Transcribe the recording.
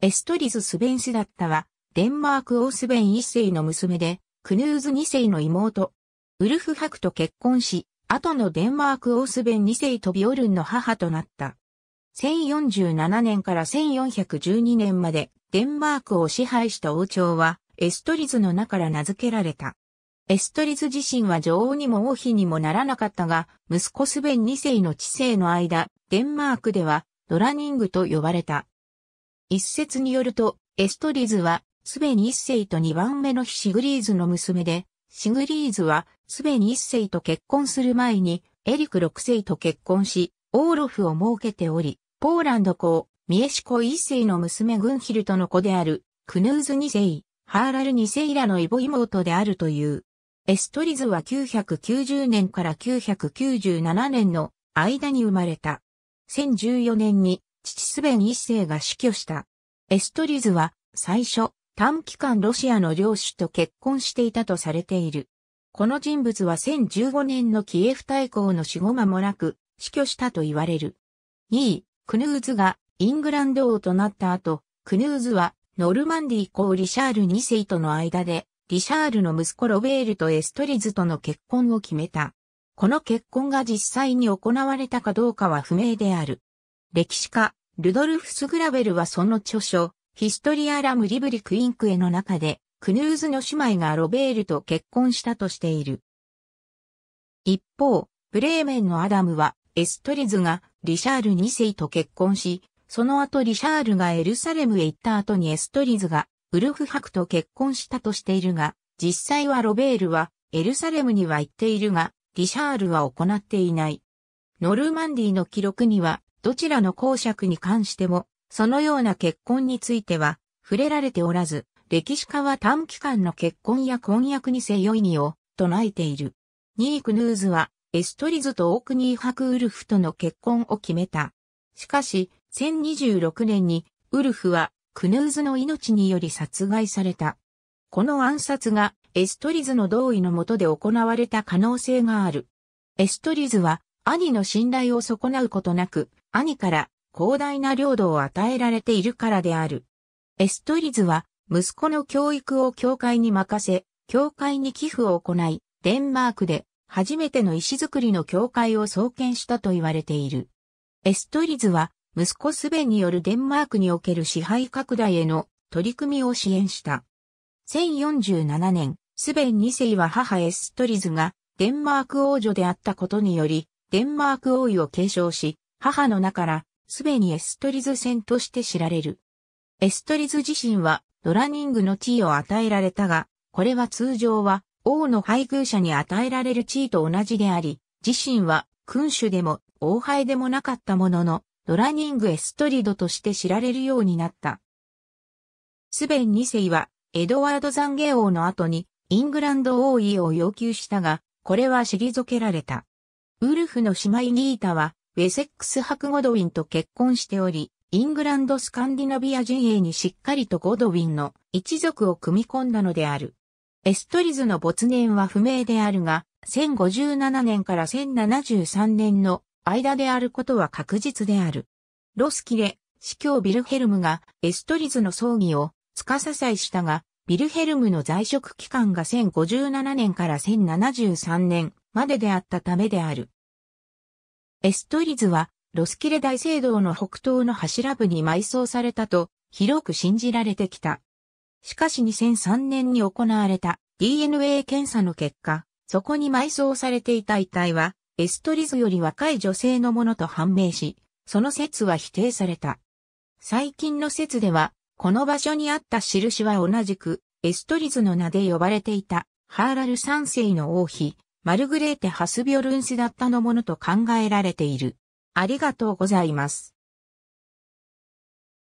エストリズ・スベンスだったは、デンマークースベン一世の娘で、クヌーズ二世の妹。ウルフハクと結婚し、後のデンマークースベン二世とビオルンの母となった。1047年から1412年まで、デンマークを支配した王朝は、エストリズの名から名付けられた。エストリズ自身は女王にも王妃にもならなかったが、息子スベン二世の知性の間、デンマークでは、ドラニングと呼ばれた。一説によると、エストリズは、すでに一世と二番目のシグリーズの娘で、シグリーズは、すでに一世と結婚する前に、エリク六世と結婚し、オーロフを設けており、ポーランド公、ミエシコ一世の娘グンヒルトの子である、クヌーズ二世、ハーラル二世らのイボ妹であるという。エストリズは990年から997年の間に生まれた。1014年に父スベン一世が死去した。エストリズは最初、短期間ロシアの領主と結婚していたとされている。この人物は1015年のキエフ大公の死後間もなく死去したと言われる。2位、クヌーズがイングランド王となった後、クヌーズはノルマンディー公リシャール2世との間で、リシャールの息子ロベールとエストリズとの結婚を決めた。この結婚が実際に行われたかどうかは不明である。歴史家、ルドルフ・スグラベルはその著書、ヒストリア・ラム・リブリ・クインクエの中で、クヌーズの姉妹がロベールと結婚したとしている。一方、ブレーメンのアダムは、エストリズがリシャール2世と結婚し、その後リシャールがエルサレムへ行った後にエストリズがウルフ博と結婚したとしているが、実際はロベールはエルサレムには行っているが、リシャールは行っていない。ノルマンディの記録にはどちらの公爵に関しても、そのような結婚については、触れられておらず、歴史家は短期間の結婚や婚約にせよ意にを唱えている。ニークヌーズは、エストリズとオークニーハクウルフとの結婚を決めた。しかし、1026年に、ウルフは、クヌーズの命により殺害された。この暗殺が、エストリズの同意のもとで行われた可能性がある。エストリズは、兄の信頼を損なうことなく、兄から広大な領土を与えられているからである。エストリズは、息子の教育を教会に任せ、教会に寄付を行い、デンマークで初めての石造りの教会を創建したと言われている。エストリズは、息子スベによるデンマークにおける支配拡大への取り組みを支援した。1047年、スベン2世は母エストリズがデンマーク王女であったことにより、デンマーク王位を継承し、母の名から、すべにエストリズ戦として知られる。エストリズ自身は、ドラニングの地位を与えられたが、これは通常は、王の配偶者に与えられる地位と同じであり、自身は、君主でも、王牌でもなかったものの、ドラニングエストリドとして知られるようになった。スベン2世は、エドワード残芸王の後に、イングランド王位を要求したが、これは退けられた。ウルフの姉妹ギータは、ウェセックス博ゴドウィンと結婚しており、イングランドスカンディナビア陣営にしっかりとゴドウィンの一族を組み込んだのである。エストリズの没年は不明であるが、1057年から1073年の間であることは確実である。ロスキレ、司教ビルヘルムがエストリズの葬儀を司祭したが、ビルヘルムの在職期間が1057年から1073年までであったためである。エストリズは、ロスキレ大聖堂の北東の柱部に埋葬されたと、広く信じられてきた。しかし2003年に行われた DNA 検査の結果、そこに埋葬されていた遺体は、エストリズより若い女性のものと判明し、その説は否定された。最近の説では、この場所にあった印は同じく、エストリズの名で呼ばれていた、ハーラル三世の王妃、マルグレーテ・ハスビョルンスだったのものと考えられている。ありがとうございます。